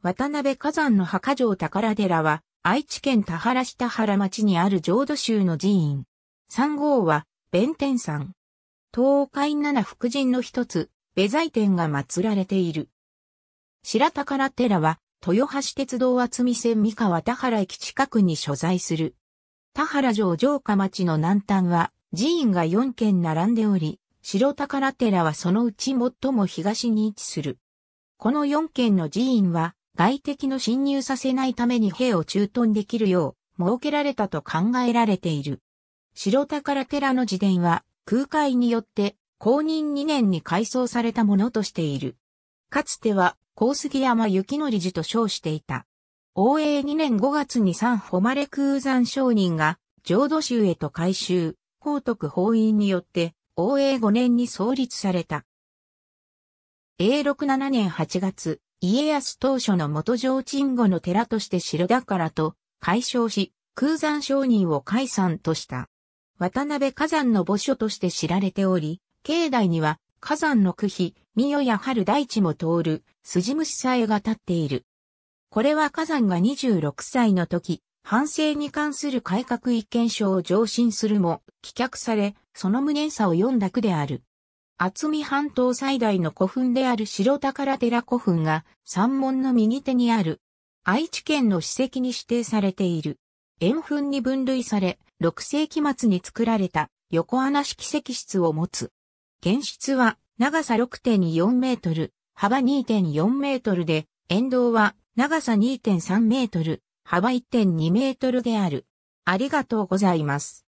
渡辺火山の墓城宝寺は、愛知県田原市田原町にある浄土宗の寺院。3号は、弁天山。東海七福神の一つ、弁財天が祀られている。白宝寺は、豊橋鉄道厚見線三河田原駅近くに所在する。田原城城下町の南端は、寺院が4軒並んでおり、白宝寺はそのうち最も東に位置する。この4軒の寺院は、外敵の侵入させないために兵を駐屯できるよう設けられたと考えられている。白宝寺の自伝は空海によって公認2年に改装されたものとしている。かつては高杉山幸則寺と称していた。応永2年5月に三誉空山商人が浄土宗へと改修、皇徳法院によって応永5年に創立された。永禄7年8月、家康当初の元上鎮後の寺として城だからと改称し、空山商人を解散とした。渡辺火山の墓所として知られており、境内には火山の区碑、三代や春大地も通る筋虫さえが立っている。これは火山が26歳の時、反省に関する改革意見書を上申するも、棄却され、その無念さを読んだ句である。厚見半島最大の古墳である白宝寺古墳が山門の右手にある。愛知県の史跡に指定されている。円墳に分類され、6世紀末に作られた横穴式石室を持つ。原室は長さ6.4メートル、幅2.4メートルで、沿道は長さ2.3メートル、幅1.2メートルである。ありがとうございます。